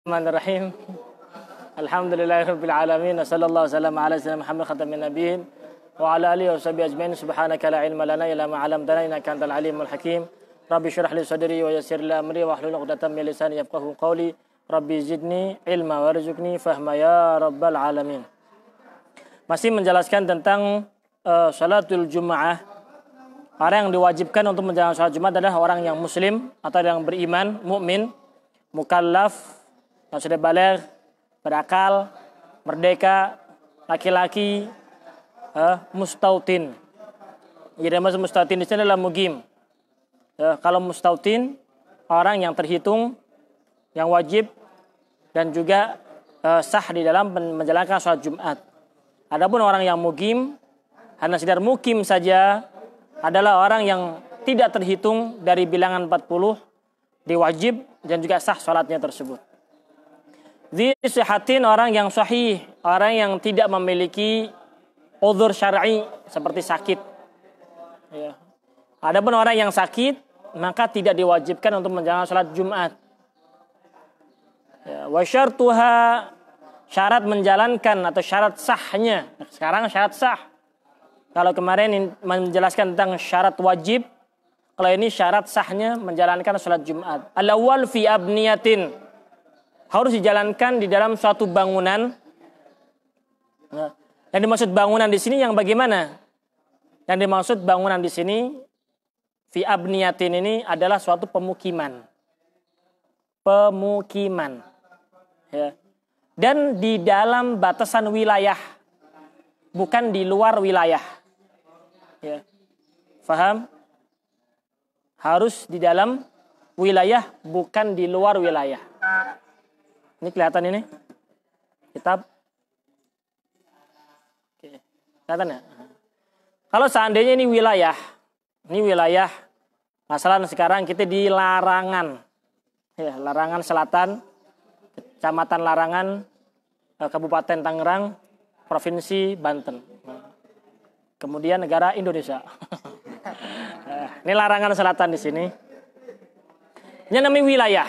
Bismillahirrahmanirrahim. Alhamdulillahirrabbilalamin. Sallallahu wasallam ala sayyidina Muhammad khatamin nabiyyin Wa ala alihi wa ajmain. Subhanaka la ilma lana ma 'allamtana innaka antal alimul hakim. Rabbi shrah li sadri wa yassir li amri wa hlul 'uqdatam min lisani yafqahu qawli. Rabbi zidni ilma warzuqni fahma ya rabbal alamin. Masih menjelaskan tentang uh, salatul Jumaah. Orang yang diwajibkan untuk menjalankan salat Jumat adalah orang yang muslim atau yang beriman, mukmin, mukallaf, yang sudah balik, berakal, merdeka, laki-laki, uh, mustautin. Jadi maksud mustautin di sini adalah mugim. Uh, kalau mustautin, orang yang terhitung, yang wajib, dan juga uh, sah di dalam menjalankan sholat Jumat. Adapun orang yang mugim, hanya sekedar mukim saja, adalah orang yang tidak terhitung dari bilangan 40 diwajib dan juga sah sholatnya tersebut. Zihatin orang yang sahih, orang yang tidak memiliki udzur syar'i seperti sakit. Ya. Adapun orang yang sakit maka tidak diwajibkan untuk menjalankan sholat Jumat. Ya, Tuha syarat menjalankan atau syarat sahnya. Sekarang syarat sah. Kalau kemarin menjelaskan tentang syarat wajib, kalau ini syarat sahnya menjalankan sholat Jumat. Al-awwal fi abniyatin harus dijalankan di dalam suatu bangunan. yang dimaksud bangunan di sini yang bagaimana? Yang dimaksud bangunan di sini fi abniyatin ini adalah suatu pemukiman. Pemukiman. Ya. Dan di dalam batasan wilayah bukan di luar wilayah. Ya. Faham? Harus di dalam wilayah bukan di luar wilayah. Ini kelihatan ini? Kitab. Oke. Kelihatan ya? Kalau seandainya ini wilayah, ini wilayah masalah sekarang kita di larangan. Ya, larangan selatan, kecamatan larangan, eh, Kabupaten Tangerang, Provinsi Banten. Kemudian negara Indonesia. Eh, ini larangan selatan di sini. Ini namanya wilayah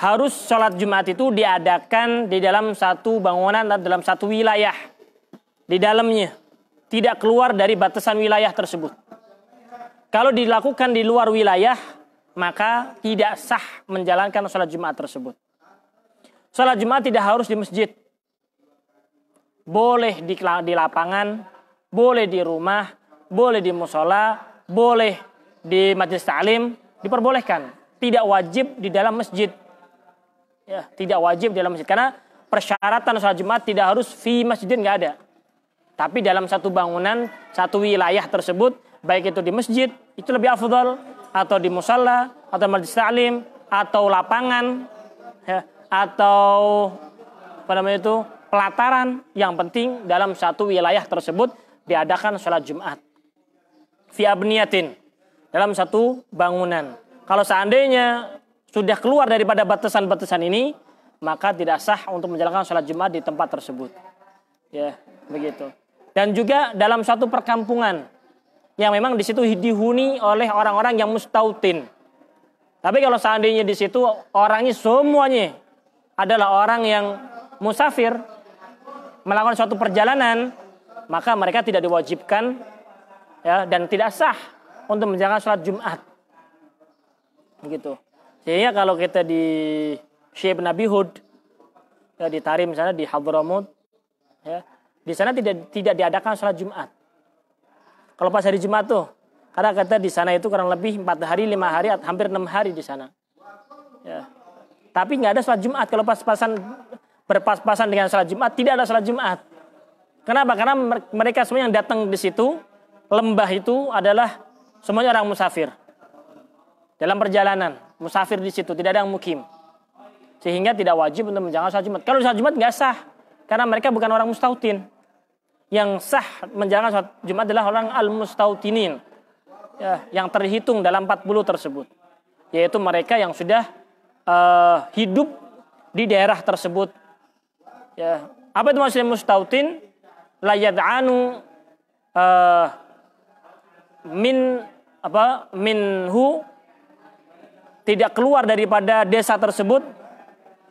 harus sholat Jumat itu diadakan di dalam satu bangunan dan dalam satu wilayah. Di dalamnya. Tidak keluar dari batasan wilayah tersebut. Kalau dilakukan di luar wilayah, maka tidak sah menjalankan sholat Jumat tersebut. Sholat Jumat tidak harus di masjid. Boleh di, di lapangan, boleh di rumah, boleh di musola, boleh di majelis ta'lim, diperbolehkan. Tidak wajib di dalam masjid. Ya, tidak wajib dalam masjid karena persyaratan sholat Jumat tidak harus fi masjid nggak ada. Tapi dalam satu bangunan, satu wilayah tersebut, baik itu di masjid, itu lebih afdol, atau di musalla, atau majlis salim, atau lapangan, ya, atau apa namanya itu pelataran yang penting dalam satu wilayah tersebut diadakan sholat Jumat. Fi abniyatin dalam satu bangunan. Kalau seandainya sudah keluar daripada batasan-batasan ini, maka tidak sah untuk menjalankan sholat Jumat di tempat tersebut. Ya, begitu. Dan juga dalam suatu perkampungan yang memang di situ dihuni oleh orang-orang yang mustautin. Tapi kalau seandainya di situ orangnya semuanya adalah orang yang musafir melakukan suatu perjalanan, maka mereka tidak diwajibkan ya dan tidak sah untuk menjalankan sholat Jumat. Begitu. Jadi iya, kalau kita di Syekh Nabi Hud ya, di Tarim sana di Hadramut ya di sana tidak tidak diadakan sholat Jumat. Kalau pas hari Jumat tuh karena kata di sana itu kurang lebih empat hari lima hari hampir enam hari di sana. Ya. Tapi nggak ada sholat Jumat kalau pas-pasan berpas-pasan dengan sholat Jumat tidak ada sholat Jumat. Kenapa? Karena mereka semua yang datang di situ lembah itu adalah semuanya orang musafir dalam perjalanan musafir di situ, tidak ada yang mukim. Sehingga tidak wajib untuk menjaga sholat Jumat. Kalau sholat Jumat nggak sah, karena mereka bukan orang mustautin. Yang sah menjaga sholat Jumat adalah orang al-mustautinin. Ya, yang terhitung dalam 40 tersebut. Yaitu mereka yang sudah uh, hidup di daerah tersebut. Ya. Apa itu maksudnya mustautin? Layat Anu, uh, eh, min apa minhu tidak keluar daripada desa tersebut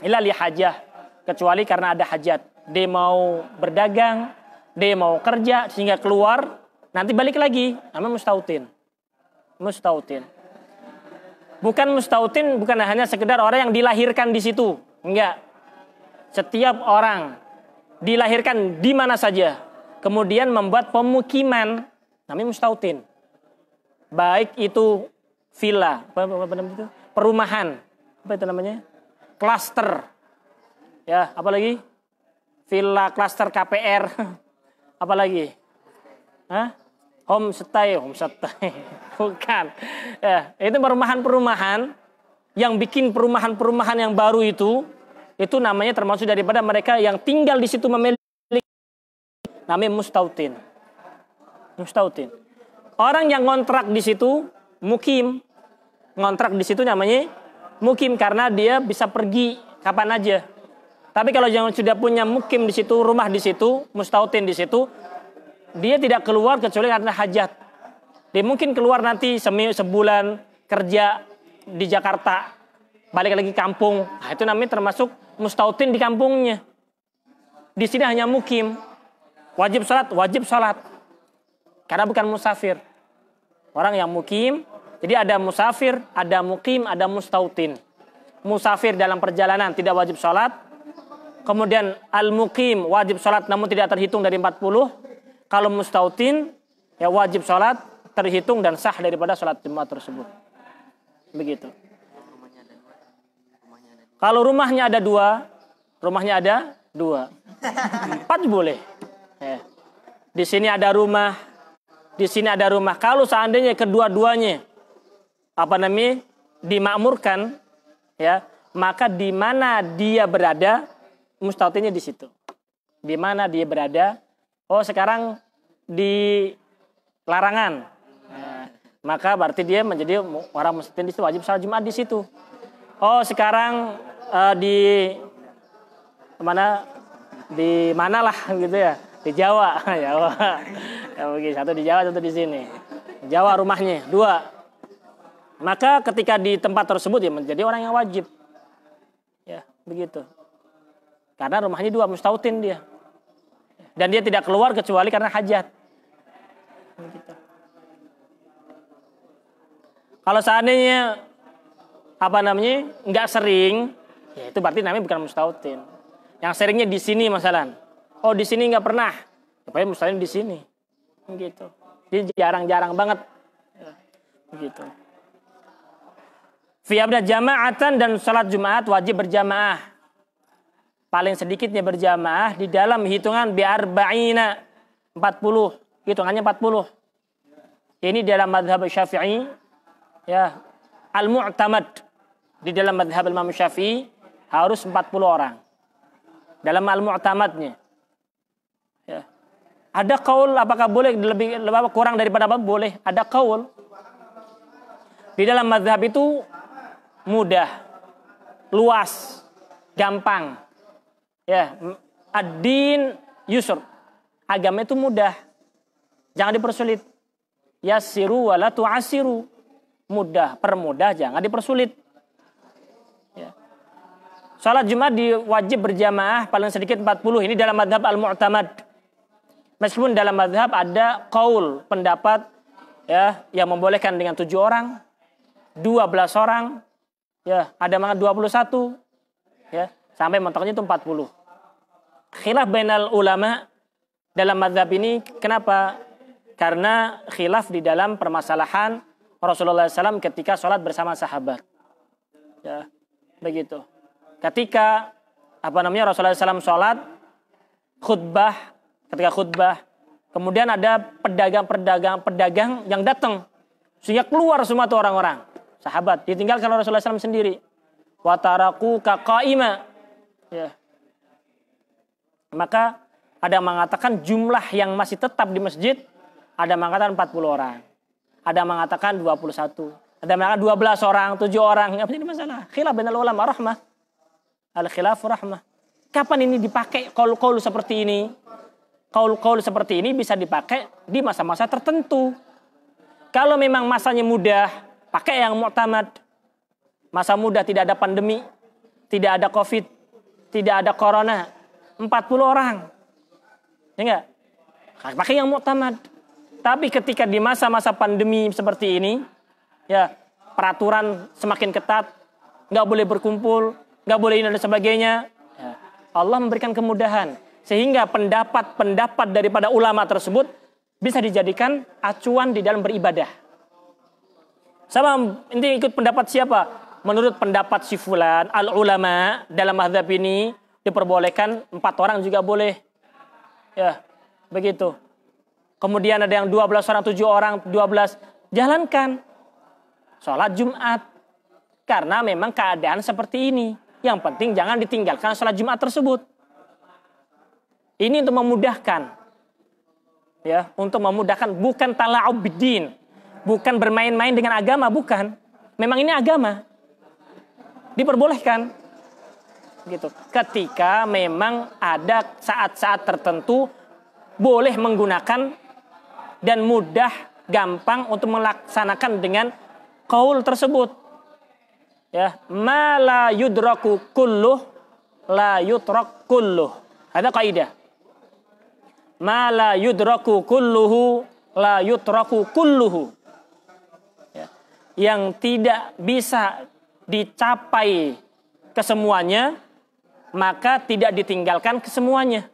ilali hajah kecuali karena ada hajat. Dia mau berdagang, dia mau kerja sehingga keluar, nanti balik lagi namanya mustautin. Mustautin. Bukan mustautin bukan hanya sekedar orang yang dilahirkan di situ. Enggak. Setiap orang dilahirkan di mana saja, kemudian membuat pemukiman namanya mustautin. Baik itu villa, apa, apa, apa, apa, apa, apa, apa, apa, perumahan. Apa itu namanya? Cluster. Ya, apalagi? Villa cluster KPR. apalagi? Hah? Homestay, homestay. Bukan. Ya, itu perumahan-perumahan yang bikin perumahan-perumahan yang baru itu itu namanya termasuk daripada mereka yang tinggal di situ memiliki namanya mustautin. Mustautin. Orang yang kontrak di situ mukim Ngontrak di situ namanya mukim karena dia bisa pergi kapan aja. Tapi kalau jangan sudah punya mukim di situ, rumah di situ, mustautin di situ, dia tidak keluar kecuali karena hajat. Dia mungkin keluar nanti seminggu, sebulan kerja di Jakarta, balik lagi kampung. Nah, itu namanya termasuk mustautin di kampungnya. Di sini hanya mukim. Wajib sholat, wajib sholat. Karena bukan musafir. Orang yang mukim jadi ada musafir, ada mukim, ada mustautin. Musafir dalam perjalanan tidak wajib sholat. Kemudian al-mukim wajib sholat namun tidak terhitung dari 40. Kalau mustautin ya wajib sholat terhitung dan sah daripada sholat jumat tersebut. Begitu. Kalau rumahnya ada dua, rumahnya ada dua, empat boleh. Ya. Di sini ada rumah, di sini ada rumah. Kalau seandainya kedua-duanya apa namanya dimakmurkan ya maka di mana dia berada mustatinya di situ di mana dia berada oh sekarang di larangan nah, maka berarti dia menjadi orang mustatin di situ wajib salat jumat di situ oh sekarang uh, di mana di mana lah gitu ya di Jawa Jawa ya, mungkin satu di Jawa satu di sini Jawa rumahnya dua maka ketika di tempat tersebut ya menjadi orang yang wajib. Ya, begitu. Karena rumahnya dua mustautin dia. Dan dia tidak keluar kecuali karena hajat. Begitu. Kalau seandainya apa namanya nggak sering, ya itu berarti namanya bukan mustautin. Yang seringnya di sini masalah. Oh di sini nggak pernah. supaya mustautin di sini. Begitu. Dia jarang-jarang banget. Ya, begitu. Fiyabda jama'atan dan salat Jumat wajib berjamaah. Paling sedikitnya berjamaah di dalam hitungan biarba'ina 40. Hitungannya 40. Ini dalam madhab syafi'i. Ya. Al-mu'tamad. Di dalam madhab imam syafi'i harus 40 orang. Dalam al-mu'tamadnya. Ya. Ada kaul apakah boleh lebih, lebih kurang daripada apa? Boleh. Ada kaul. Di dalam madhab itu mudah, luas, gampang. Ya, ad yusur. Agama itu mudah. Jangan dipersulit. Yasiru wala tu'asiru. Mudah, permudah, jangan dipersulit. Ya. Salat Jumat diwajib berjamaah paling sedikit 40. Ini dalam madhab al-mu'tamad. Meskipun dalam madhab ada kaul, pendapat ya yang membolehkan dengan tujuh orang, 12 orang, Ya, ada mana 21 ya, sampai mentoknya itu 40. Khilaf bainal ulama dalam madhab ini kenapa? Karena khilaf di dalam permasalahan Rasulullah SAW ketika sholat bersama sahabat. Ya, begitu. Ketika apa namanya Rasulullah SAW sholat khutbah ketika khutbah kemudian ada pedagang-pedagang pedagang yang datang sehingga keluar semua tuh orang-orang sahabat ditinggalkan oleh Rasulullah SAW sendiri wataraku kakaima ya. maka ada yang mengatakan jumlah yang masih tetap di masjid ada yang mengatakan 40 orang ada yang mengatakan 21 ada yang mengatakan 12 orang 7 orang apa ini masalah khilaf bin ulama rahmah al khilaf rahmah kapan ini dipakai kaul-kaul seperti ini kaul-kaul seperti ini bisa dipakai di masa-masa tertentu kalau memang masanya mudah pakai yang muktamad. Masa muda tidak ada pandemi, tidak ada covid, tidak ada corona. 40 orang. Ya enggak? Pakai yang muktamad. Tapi ketika di masa-masa pandemi seperti ini, ya peraturan semakin ketat, nggak boleh berkumpul, nggak boleh ini dan sebagainya. Ya, Allah memberikan kemudahan sehingga pendapat-pendapat daripada ulama tersebut bisa dijadikan acuan di dalam beribadah. Sama ini ikut pendapat siapa? Menurut pendapat si fulan, al ulama dalam mazhab ini diperbolehkan empat orang juga boleh. Ya, begitu. Kemudian ada yang 12 orang, 7 orang, 12. Jalankan. Sholat Jumat. Karena memang keadaan seperti ini. Yang penting jangan ditinggalkan sholat Jumat tersebut. Ini untuk memudahkan. Ya, untuk memudahkan bukan tala'ubidin. Bukan bermain-main dengan agama, bukan. Memang ini agama. Diperbolehkan. Gitu. Ketika memang ada saat-saat tertentu boleh menggunakan dan mudah gampang untuk melaksanakan dengan kaul tersebut. Ya, mala yudraku kulluh la yutrak kulluh. Ada kaidah. Ma la yudraku kulluhu la yutraku kulluhu yang tidak bisa dicapai kesemuanya, maka tidak ditinggalkan kesemuanya.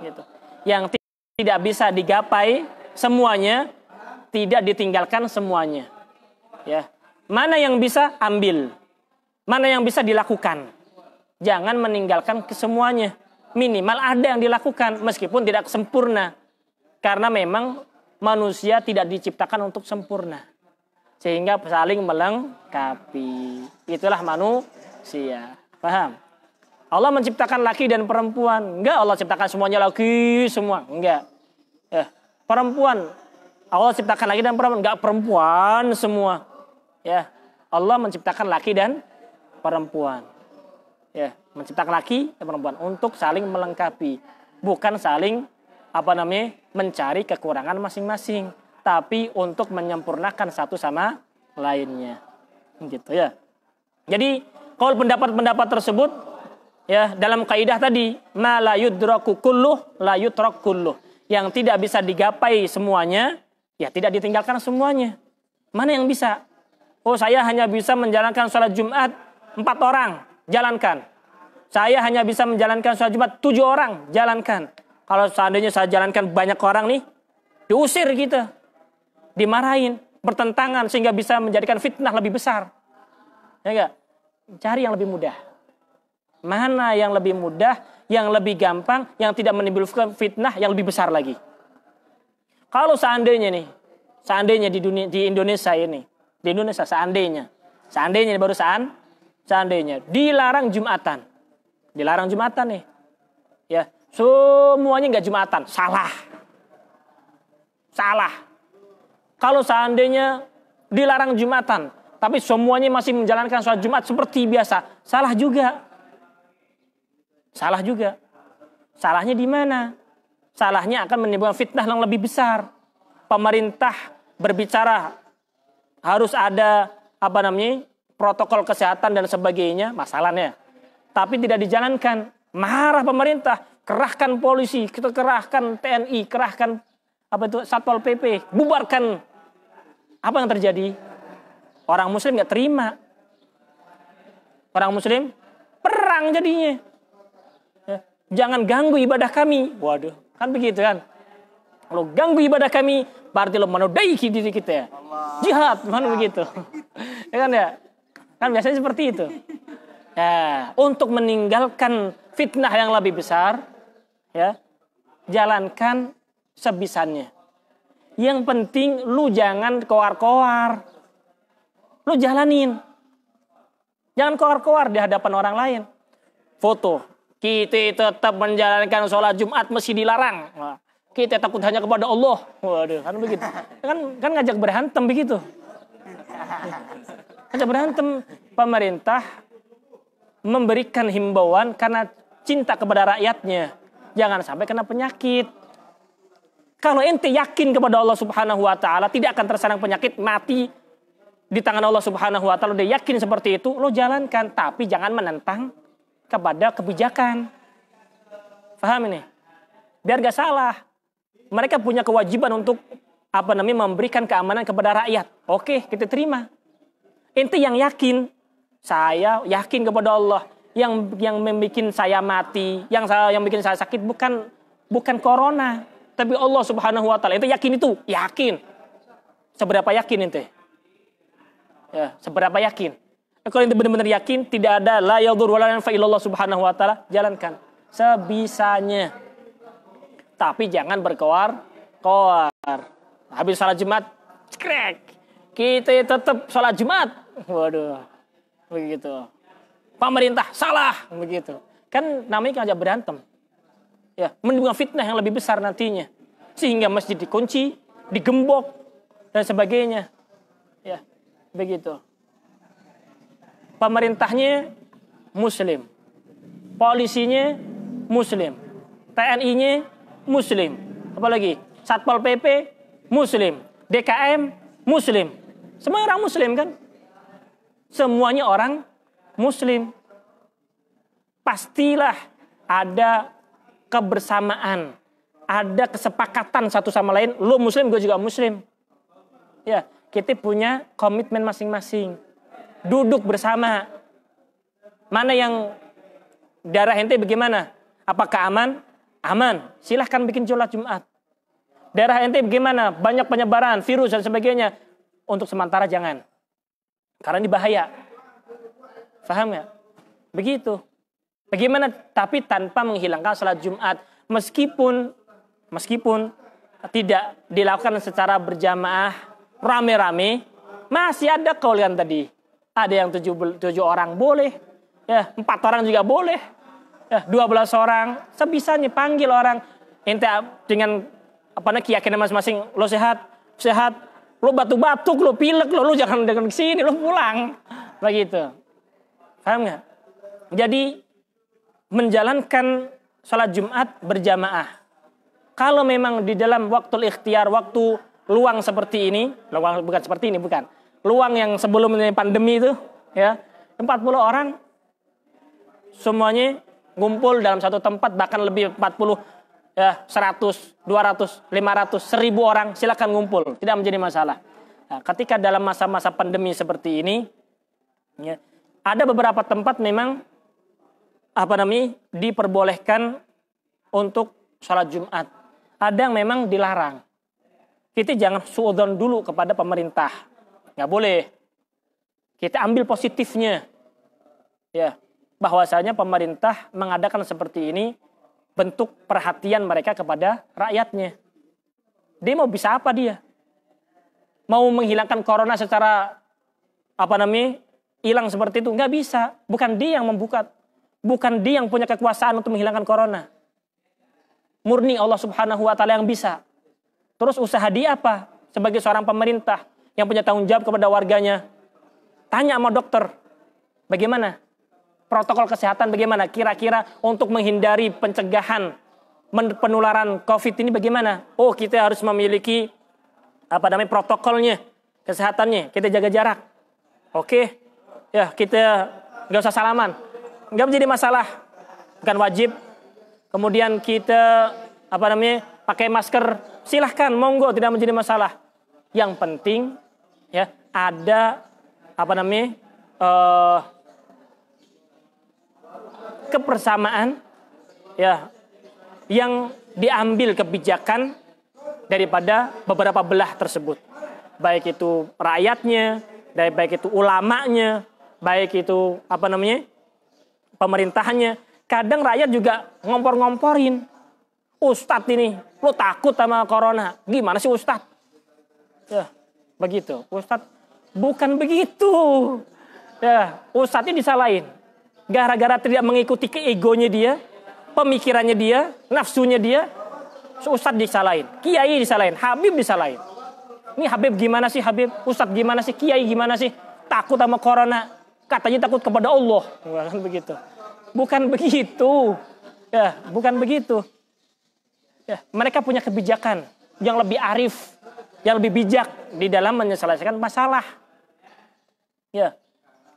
Gitu. Yang tidak bisa digapai semuanya, tidak ditinggalkan semuanya. Ya. Mana yang bisa ambil? Mana yang bisa dilakukan? Jangan meninggalkan kesemuanya. Minimal ada yang dilakukan meskipun tidak sempurna. Karena memang manusia tidak diciptakan untuk sempurna sehingga saling melengkapi. Itulah manusia. Paham? Allah menciptakan laki dan perempuan. Enggak Allah ciptakan semuanya laki semua. Enggak. Eh, perempuan. Allah ciptakan laki dan perempuan. Enggak perempuan semua. Ya. Allah menciptakan laki dan perempuan. Ya, menciptakan laki dan perempuan untuk saling melengkapi, bukan saling apa namanya? mencari kekurangan masing-masing tapi untuk menyempurnakan satu sama lainnya. Gitu ya. Jadi kalau pendapat-pendapat tersebut ya dalam kaidah tadi mala yudraku kulluh la kulluh yang tidak bisa digapai semuanya ya tidak ditinggalkan semuanya mana yang bisa oh saya hanya bisa menjalankan sholat jumat empat orang jalankan saya hanya bisa menjalankan sholat jumat tujuh orang jalankan kalau seandainya saya jalankan banyak orang nih diusir gitu dimarahin, bertentangan sehingga bisa menjadikan fitnah lebih besar. Ya enggak? Cari yang lebih mudah. Mana yang lebih mudah, yang lebih gampang, yang tidak menimbulkan fitnah yang lebih besar lagi. Kalau seandainya nih, seandainya di dunia di Indonesia ini, di Indonesia seandainya, seandainya baru saat, seandainya dilarang Jumatan. Dilarang Jumatan nih. Ya, semuanya nggak Jumatan, salah. Salah kalau seandainya dilarang Jumatan, tapi semuanya masih menjalankan sholat Jumat seperti biasa, salah juga. Salah juga. Salahnya di mana? Salahnya akan menimbulkan fitnah yang lebih besar. Pemerintah berbicara harus ada apa namanya protokol kesehatan dan sebagainya masalahnya. Tapi tidak dijalankan. Marah pemerintah, kerahkan polisi, kita kerahkan TNI, kerahkan apa itu Satpol PP, bubarkan apa yang terjadi? Orang muslim nggak terima. Orang muslim perang jadinya. Ya, jangan ganggu ibadah kami. Waduh, kan begitu kan? Kalau ganggu ibadah kami, berarti lo menodai diri kita. Allah. Jihad, mana begitu. ya kan ya? Kan biasanya seperti itu. Ya, untuk meninggalkan fitnah yang lebih besar, ya, jalankan sebisanya yang penting lu jangan koar-koar. Lu jalanin. Jangan koar-koar di hadapan orang lain. Foto. Kita tetap menjalankan sholat Jumat mesti dilarang. Kita takut hanya kepada Allah. Waduh, kan begitu. Kan, kan ngajak berantem begitu. Ngajak berantem. Pemerintah memberikan himbauan karena cinta kepada rakyatnya. Jangan sampai kena penyakit kalau ente yakin kepada Allah Subhanahu wa taala tidak akan terserang penyakit mati di tangan Allah Subhanahu wa taala, lo yakin seperti itu, lo jalankan tapi jangan menentang kepada kebijakan. Paham ini? Biar gak salah. Mereka punya kewajiban untuk apa namanya memberikan keamanan kepada rakyat. Oke, kita terima. Ente yang yakin, saya yakin kepada Allah yang yang membuat saya mati, yang saya yang bikin saya sakit bukan bukan corona, tapi Allah Subhanahu wa taala. Itu yakin itu, yakin. Seberapa yakin ente? Ya, seberapa yakin? Kalau ente benar-benar yakin, tidak ada la yadur wala yanfa illallah Subhanahu wa taala, jalankan sebisanya. Tapi jangan berkoar koar. Habis salat Jumat, krek. Kita tetap salat Jumat. Waduh. Begitu. Pemerintah salah begitu. Kan namanya aja kan berantem ya menimbulkan fitnah yang lebih besar nantinya sehingga masjid dikunci digembok dan sebagainya ya begitu pemerintahnya muslim polisinya muslim TNI-nya muslim apalagi satpol PP muslim DKM muslim semua orang muslim kan semuanya orang muslim pastilah ada kebersamaan. Ada kesepakatan satu sama lain, lu muslim, gue juga muslim. Ya, kita punya komitmen masing-masing. Duduk bersama. Mana yang darah ente bagaimana? Apakah aman? Aman. Silahkan bikin jolat Jumat. Daerah ente bagaimana? Banyak penyebaran virus dan sebagainya. Untuk sementara jangan. Karena ini bahaya. Paham gak? Begitu. Bagaimana tapi tanpa menghilangkan sholat Jumat meskipun meskipun tidak dilakukan secara berjamaah rame-rame masih ada kaul tadi ada yang tujuh, tujuh orang boleh ya empat orang juga boleh ya dua belas orang sebisanya panggil orang ente dengan apa namanya keyakinan masing-masing lo sehat sehat lo batuk-batuk lo pilek lo lo jangan dengan sini lo pulang begitu paham nggak jadi menjalankan sholat Jumat berjamaah. Kalau memang di dalam waktu ikhtiar, waktu luang seperti ini, luang bukan seperti ini, bukan. Luang yang sebelum pandemi itu, ya, 40 orang semuanya ngumpul dalam satu tempat bahkan lebih 40 ya 100, 200, 500, 1000 orang silakan ngumpul, tidak menjadi masalah. Nah, ketika dalam masa-masa pandemi seperti ini ya, ada beberapa tempat memang apa namanya diperbolehkan untuk sholat Jumat. Ada yang memang dilarang. Kita jangan suudon dulu kepada pemerintah. Nggak boleh. Kita ambil positifnya. Ya, bahwasanya pemerintah mengadakan seperti ini bentuk perhatian mereka kepada rakyatnya. Dia mau bisa apa dia? Mau menghilangkan corona secara apa namanya? hilang seperti itu nggak bisa. Bukan dia yang membuka Bukan dia yang punya kekuasaan untuk menghilangkan corona. Murni Allah subhanahu wa ta'ala yang bisa. Terus usaha dia apa? Sebagai seorang pemerintah yang punya tanggung jawab kepada warganya. Tanya sama dokter. Bagaimana? Protokol kesehatan bagaimana? Kira-kira untuk menghindari pencegahan penularan COVID ini bagaimana? Oh kita harus memiliki apa namanya protokolnya, kesehatannya. Kita jaga jarak. Oke, okay. ya kita nggak usah salaman nggak menjadi masalah, bukan wajib. Kemudian kita apa namanya pakai masker, silahkan, monggo, tidak menjadi masalah. Yang penting ya ada apa namanya uh, kebersamaan ya yang diambil kebijakan daripada beberapa belah tersebut. Baik itu rakyatnya, baik itu ulamanya, baik itu apa namanya? pemerintahannya. Kadang rakyat juga ngompor-ngomporin. Ustadz ini, lo takut sama corona. Gimana sih Ustadz? Ya, begitu. Ustadz bukan begitu. Ya, Ustadznya disalahin. Gara-gara tidak mengikuti keegonya dia, pemikirannya dia, nafsunya dia, Ustadz disalahin. Kiai disalahin, Habib disalahin. Ini Habib gimana sih Habib? Ustadz gimana sih? Kiai gimana sih? Takut sama corona. Katanya takut kepada Allah. Bukan begitu. Bukan begitu. Ya, bukan begitu. Ya, mereka punya kebijakan yang lebih arif, yang lebih bijak di dalam menyelesaikan masalah. Ya,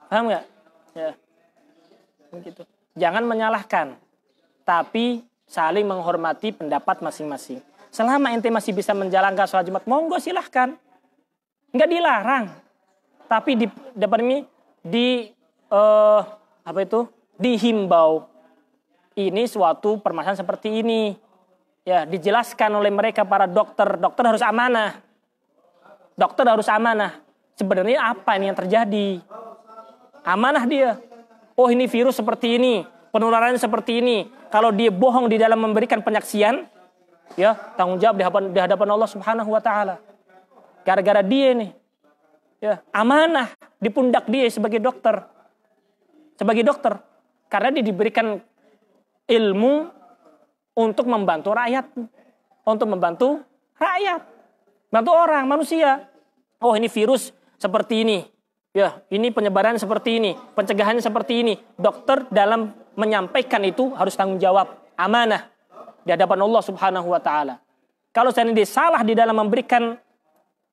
paham nggak? Ya, begitu. Jangan menyalahkan, tapi saling menghormati pendapat masing-masing. Selama ente masih bisa menjalankan sholat Jumat, monggo silahkan. Enggak dilarang, tapi di depan ini di uh, apa itu dihimbau ini suatu permasalahan seperti ini. Ya, dijelaskan oleh mereka para dokter, dokter harus amanah. Dokter harus amanah. Sebenarnya apa ini yang terjadi? Amanah dia. Oh, ini virus seperti ini, penularannya seperti ini. Kalau dia bohong di dalam memberikan penyaksian, ya, tanggung jawab di hadapan, di hadapan Allah Subhanahu wa taala. Gara-gara dia nih. Ya, amanah di pundak dia sebagai dokter. Sebagai dokter, karena dia diberikan ilmu untuk membantu rakyat. Untuk membantu rakyat. Bantu orang, manusia. Oh ini virus seperti ini. Ya, ini penyebaran seperti ini, pencegahannya seperti ini. Dokter dalam menyampaikan itu harus tanggung jawab, amanah di hadapan Allah Subhanahu wa taala. Kalau saya dia salah di dalam memberikan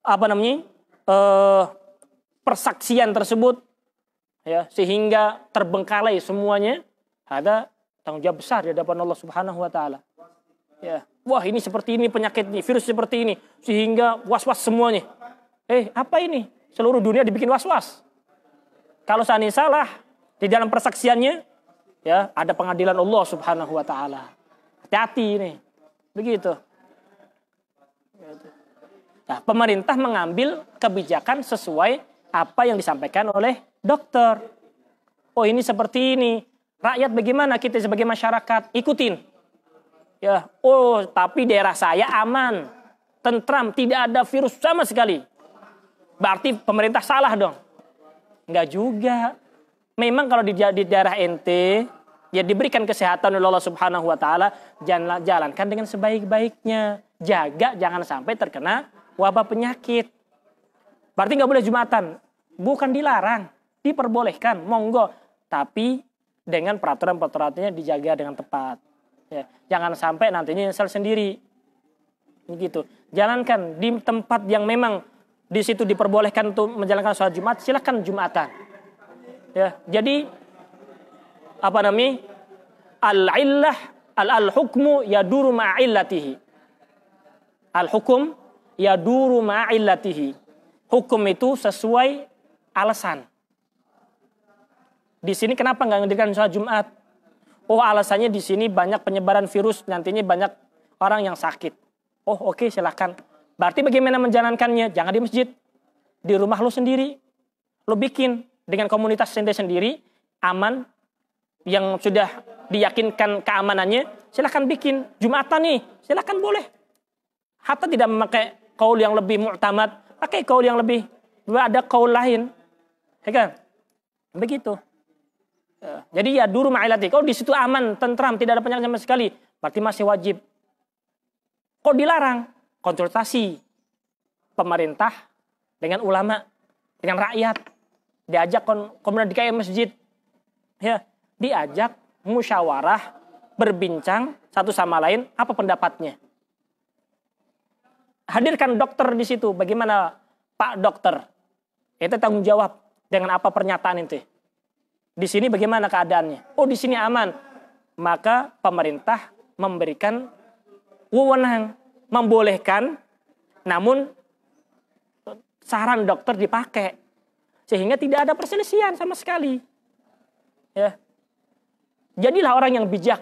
apa namanya? Eh, persaksian tersebut ya sehingga terbengkalai semuanya ada tanggung jawab besar di hadapan Allah Subhanahu wa taala. Ya. Wah, ini seperti ini penyakit ini virus seperti ini sehingga was-was semuanya. Eh, apa ini? Seluruh dunia dibikin was-was. Kalau seandainya salah di dalam persaksiannya ya ada pengadilan Allah Subhanahu wa taala. Hati-hati ini. Begitu. Nah, pemerintah mengambil kebijakan sesuai apa yang disampaikan oleh dokter. Oh ini seperti ini. Rakyat bagaimana kita sebagai masyarakat ikutin. Ya, oh tapi daerah saya aman, tentram, tidak ada virus sama sekali. Berarti pemerintah salah dong. Enggak juga. Memang kalau di, daerah NT ya diberikan kesehatan oleh Allah Subhanahu wa taala, jalankan dengan sebaik-baiknya. Jaga jangan sampai terkena wabah penyakit. Berarti nggak boleh Jumatan. Bukan dilarang, diperbolehkan, monggo. Tapi dengan peraturan-peraturannya dijaga dengan tepat. Ya. Jangan sampai nantinya nyesel sendiri. Gitu. Jalankan di tempat yang memang di situ diperbolehkan untuk menjalankan sholat Jumat, silahkan Jumatan. Ya. Jadi apa namanya? Al-illah al-hukmu yaduru ma'illatihi. Al-hukum yaduru ma'illatihi hukum itu sesuai alasan. Di sini kenapa nggak ngedirikan sholat Jumat? Oh alasannya di sini banyak penyebaran virus, nantinya banyak orang yang sakit. Oh oke okay, silahkan. Berarti bagaimana menjalankannya? Jangan di masjid. Di rumah lo sendiri. Lo bikin dengan komunitas sendiri-sendiri, aman, yang sudah diyakinkan keamanannya, silahkan bikin. Jumatan nih, silahkan boleh. Hatta tidak memakai kaul yang lebih mu'tamad, Pakai kaul yang lebih. Ada kaul lain. Ya kan? Begitu. Ya, jadi ya duru ma'ilati. Kalau di situ aman, tentram, tidak ada penyakit sama sekali. Berarti masih wajib. Kok dilarang? Konsultasi pemerintah dengan ulama, dengan rakyat. Diajak kemudian di kayak masjid. Ya, diajak musyawarah, berbincang satu sama lain apa pendapatnya hadirkan dokter di situ. Bagaimana Pak Dokter? Itu tanggung jawab dengan apa pernyataan itu. Di sini bagaimana keadaannya? Oh di sini aman. Maka pemerintah memberikan wewenang, membolehkan, namun saran dokter dipakai sehingga tidak ada perselisihan sama sekali. Ya. Jadilah orang yang bijak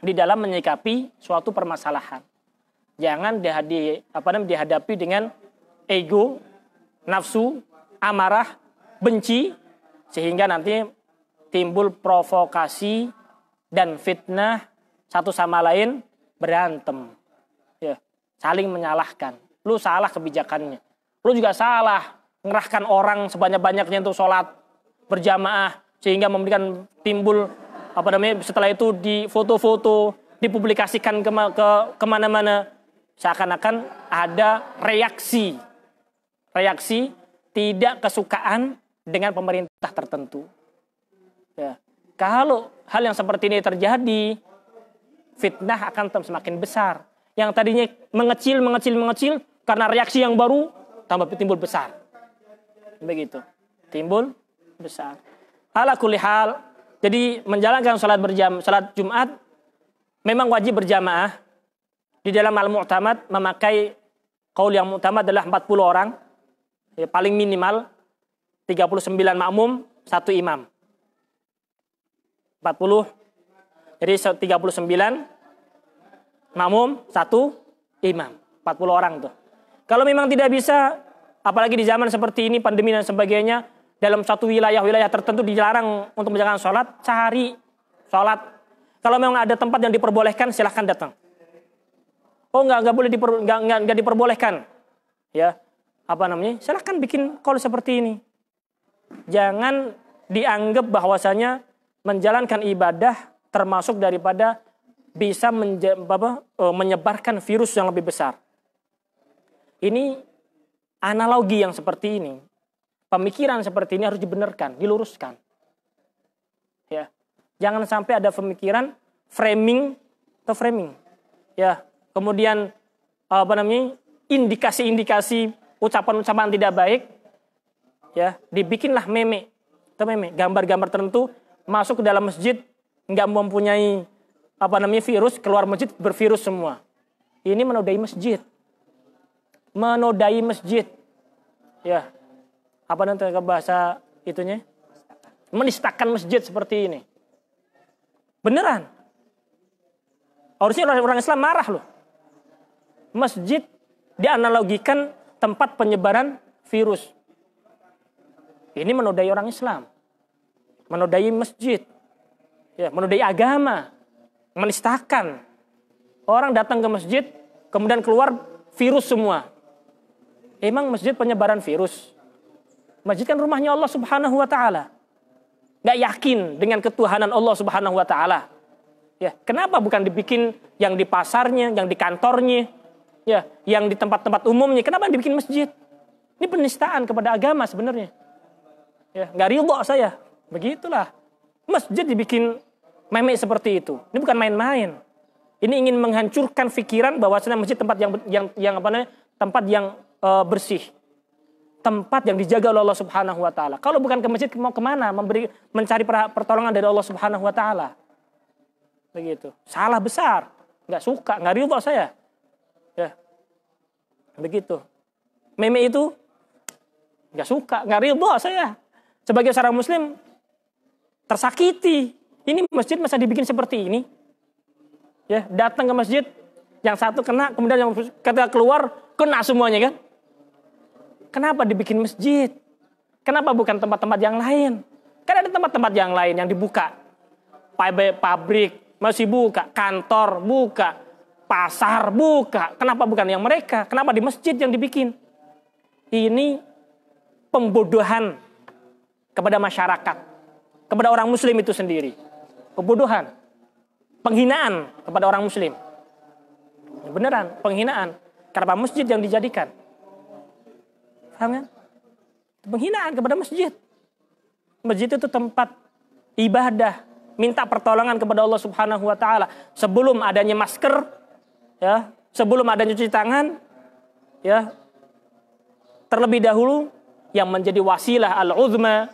di dalam menyikapi suatu permasalahan jangan di apa namanya, dihadapi dengan ego, nafsu, amarah, benci, sehingga nanti timbul provokasi dan fitnah satu sama lain berantem. Ya, saling menyalahkan. Lu salah kebijakannya. Lu juga salah mengerahkan orang sebanyak-banyaknya untuk sholat berjamaah sehingga memberikan timbul apa namanya setelah itu di foto-foto dipublikasikan ke, ke kemana-mana seakan-akan ada reaksi reaksi tidak kesukaan dengan pemerintah tertentu. Ya. Kalau hal yang seperti ini terjadi, fitnah akan semakin besar. Yang tadinya mengecil, mengecil, mengecil, karena reaksi yang baru tambah timbul besar. Begitu. Timbul besar. Ala hal, jadi menjalankan sholat berjam sholat Jumat memang wajib berjamaah di dalam al-mu'tamad memakai kaul yang mu'tamad adalah 40 orang. Ya, paling minimal 39 makmum, satu imam. 40 jadi 39 makmum, satu imam. 40 orang tuh. Kalau memang tidak bisa apalagi di zaman seperti ini pandemi dan sebagainya dalam satu wilayah-wilayah tertentu dilarang untuk menjalankan sholat, cari sholat. Kalau memang ada tempat yang diperbolehkan silahkan datang. Oh nggak nggak boleh diper, nggak, nggak, nggak diperbolehkan. Ya apa namanya? Silahkan bikin call seperti ini. Jangan dianggap bahwasanya menjalankan ibadah termasuk daripada bisa menje, apa, e, menyebarkan virus yang lebih besar. Ini analogi yang seperti ini, pemikiran seperti ini harus dibenarkan, diluruskan. Ya, jangan sampai ada pemikiran framing atau framing. Ya, kemudian eh, apa namanya indikasi-indikasi ucapan-ucapan tidak baik ya dibikinlah meme atau meme gambar-gambar tertentu masuk ke dalam masjid nggak mempunyai apa namanya virus keluar masjid bervirus semua ini menodai masjid menodai masjid ya apa nanti ke bahasa itunya menistakan masjid seperti ini beneran harusnya orang-orang Islam marah loh masjid dianalogikan tempat penyebaran virus. Ini menodai orang Islam. Menodai masjid. Ya, menodai agama. Menistakan. Orang datang ke masjid, kemudian keluar virus semua. Emang masjid penyebaran virus? Masjid kan rumahnya Allah Subhanahu wa taala. Gak yakin dengan ketuhanan Allah Subhanahu wa taala. Ya, kenapa bukan dibikin yang di pasarnya, yang di kantornya, Ya, yang di tempat-tempat umumnya. Kenapa dibikin masjid? Ini penistaan kepada agama sebenarnya. Ya, nggak ridho saya. Begitulah. Masjid dibikin meme seperti itu. Ini bukan main-main. Ini ingin menghancurkan pikiran bahwa masjid tempat yang yang yang apa namanya? tempat yang e, bersih. Tempat yang dijaga oleh Allah Subhanahu wa taala. Kalau bukan ke masjid mau kemana? Memberi mencari pertolongan dari Allah Subhanahu wa taala. Begitu. Salah besar. Nggak suka, nggak ridho saya. Begitu. Meme itu nggak suka, nggak ridho saya. Sebagai seorang muslim tersakiti. Ini masjid masa dibikin seperti ini? Ya, datang ke masjid yang satu kena, kemudian yang kata keluar kena semuanya kan? Kenapa dibikin masjid? Kenapa bukan tempat-tempat yang lain? Kan ada tempat-tempat yang lain yang dibuka. Pabrik masih buka, kantor buka, pasar buka. Kenapa bukan yang mereka? Kenapa di masjid yang dibikin? Ini pembodohan kepada masyarakat, kepada orang muslim itu sendiri. Pembodohan, penghinaan kepada orang muslim. Beneran, penghinaan. Kenapa masjid yang dijadikan? Paham kan? Penghinaan kepada masjid. Masjid itu tempat ibadah, minta pertolongan kepada Allah Subhanahu wa taala. Sebelum adanya masker, ya sebelum ada cuci tangan ya terlebih dahulu yang menjadi wasilah al-uzma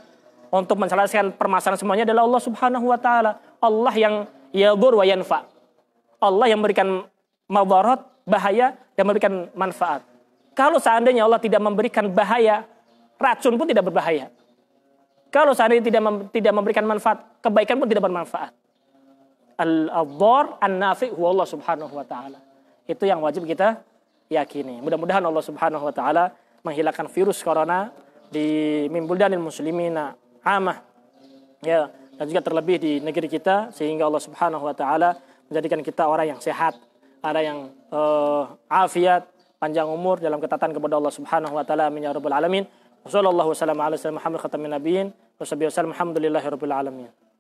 untuk menyelesaikan permasalahan semuanya adalah Allah Subhanahu wa taala. Allah yang yadur wa yanfa. Allah yang memberikan madarat, bahaya dan memberikan manfaat. Kalau seandainya Allah tidak memberikan bahaya, racun pun tidak berbahaya. Kalau seandainya tidak mem tidak memberikan manfaat, kebaikan pun tidak bermanfaat. Al-adhar an-nafi' huwa Allah Subhanahu wa taala. Itu yang wajib kita yakini. Mudah-mudahan Allah Subhanahu wa taala menghilangkan virus corona di Mimbuldanil Muslimina amah. Ya, dan juga terlebih di negeri kita sehingga Allah Subhanahu wa taala menjadikan kita orang yang sehat, orang yang uh, afiat, panjang umur dalam ketatan kepada Allah Subhanahu wa taala amin ya rabbal alamin. Wassallallahu wasallam ala sayyidina Muhammad khatamin nabiyyin wa sallallahu alamin.